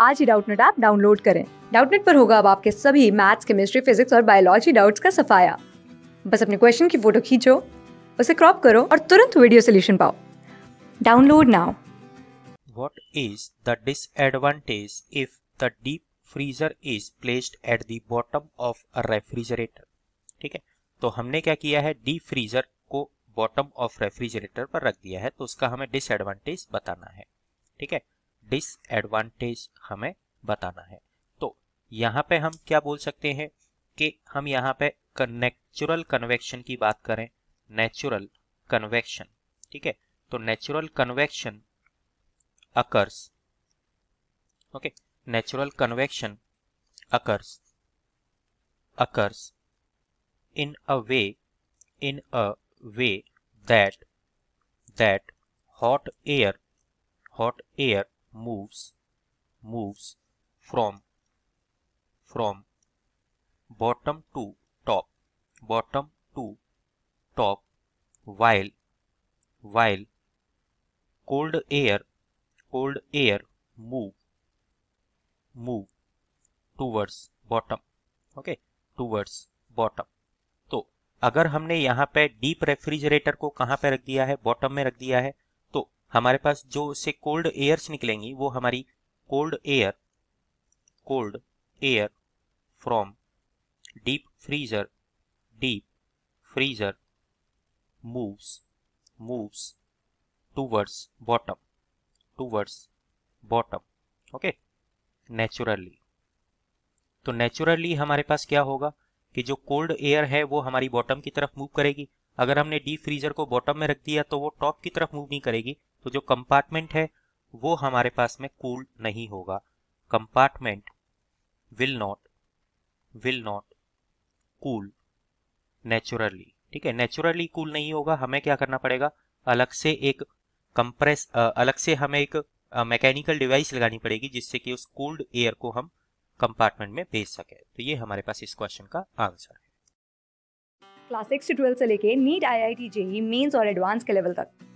आज ही Doubtnut app download करें डाउटनेट पर होगा अब आपके सभी मैथ्स केमिस्ट्री फिजिक्स और बायोलॉजी डाउट्स का सफाया बस अपने क्वेश्चन की फोटो खींचो उसे क्रॉप करो और तुरंत वीडियो सोल्यूशन पाओ download now what is the disadvantage if the deep freezer is placed at the bottom of a ठीक है तो हमने क्या किया है डीप फ्रीजर को बॉटम ऑफ रेफ्रिजरेटर पर रख दिया है तो उसका हमें डिसएडवांटेज बताना है ठीक है डिसएडवांटेज हमें बताना है तो यहाँ पे हम क्या बोल सकते हैं कि हम यहाँ पे नेचुरल कन्वेक्शन की बात करें नेचुरल कन्वेक्शन ठीक है तो natural convection occurs okay natural convection occurs occurs in a way in a way that that hot air hot air moves moves from from bottom to top bottom to top while while cold air cold air move move towards bottom okay towards bottom तो अगर हमने यहाँ पे deep refrigerator को कहाँ पे रख दिया है बॉटम में रख दिया है हमारे पास जो से कोल्ड एयर्स निकलेंगी वो हमारी cold air cold air from deep freezer deep freezer moves moves towards bottom towards bottom okay naturally तो नेचुरली हमारे पास क्या होगा कि जो कोल्ड एयर है वो हमारी बॉटम की तरफ मूव करेगी अगर हमने डीप फ्रीजर को बॉटम में रख दिया तो वो टॉप की तरफ मूव नहीं करेगी तो जो कंपार्टमेंट है वो हमारे पास में कूल cool नहीं होगा compartment will not will not cool naturally ठीक है नेचुरली कूल नहीं होगा हमें क्या करना पड़ेगा अलग से एक कंप्रेस अलग से हमें एक मैकेनिकल डिवाइस लगानी पड़ेगी जिससे कि उस कूल्ड एयर को हम कंपार्टमेंट में भेज सके तो ये हमारे पास इस क्वेश्चन का आंसर है क्लास सिक्स से ट्वेल्थ से लेके NEET I I T JEE mains और एडवांस के लेवल तक